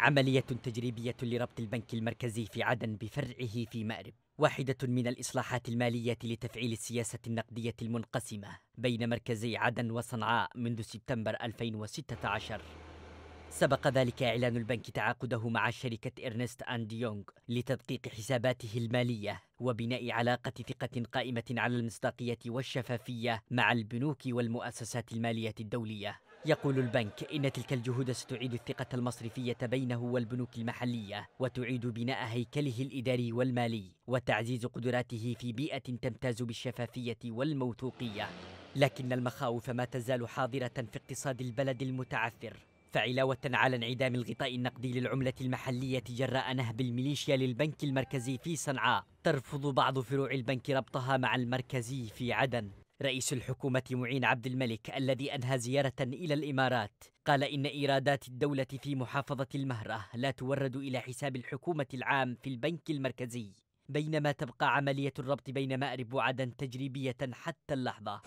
عملية تجريبية لربط البنك المركزي في عدن بفرعه في مأرب واحدة من الإصلاحات المالية لتفعيل السياسة النقدية المنقسمة بين مركزي عدن وصنعاء منذ سبتمبر 2016 سبق ذلك إعلان البنك تعاقده مع شركة إرنست أند يونغ لتدقيق حساباته المالية وبناء علاقة ثقة قائمة على المصداقية والشفافية مع البنوك والمؤسسات المالية الدولية يقول البنك إن تلك الجهود ستعيد الثقة المصرفية بينه والبنوك المحلية وتعيد بناء هيكله الإداري والمالي وتعزيز قدراته في بيئة تمتاز بالشفافية والموثوقية لكن المخاوف ما تزال حاضرة في اقتصاد البلد المتعثر فعلاوة على انعدام الغطاء النقدي للعملة المحلية جراء نهب الميليشيا للبنك المركزي في صنعاء ترفض بعض فروع البنك ربطها مع المركزي في عدن رئيس الحكومة معين عبد الملك الذي أنهى زيارة إلى الإمارات قال إن إيرادات الدولة في محافظة المهرة لا تورد إلى حساب الحكومة العام في البنك المركزي بينما تبقى عملية الربط بين مأرب وعدن تجريبية حتى اللحظة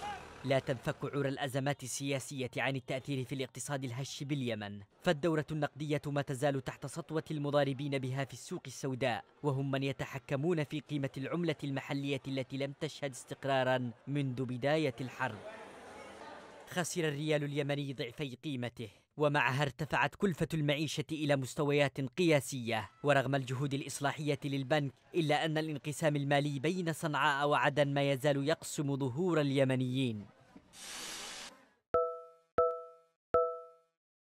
لا تنفك عرى الأزمات السياسية عن التأثير في الاقتصاد الهش باليمن فالدورة النقدية ما تزال تحت سطوة المضاربين بها في السوق السوداء وهم من يتحكمون في قيمة العملة المحلية التي لم تشهد استقرارا منذ بداية الحرب خسر الريال اليمني ضعفي قيمته ومعها ارتفعت كلفة المعيشة إلى مستويات قياسية ورغم الجهود الإصلاحية للبنك إلا أن الانقسام المالي بين صنعاء وعدن ما يزال يقسم ظهور اليمنيين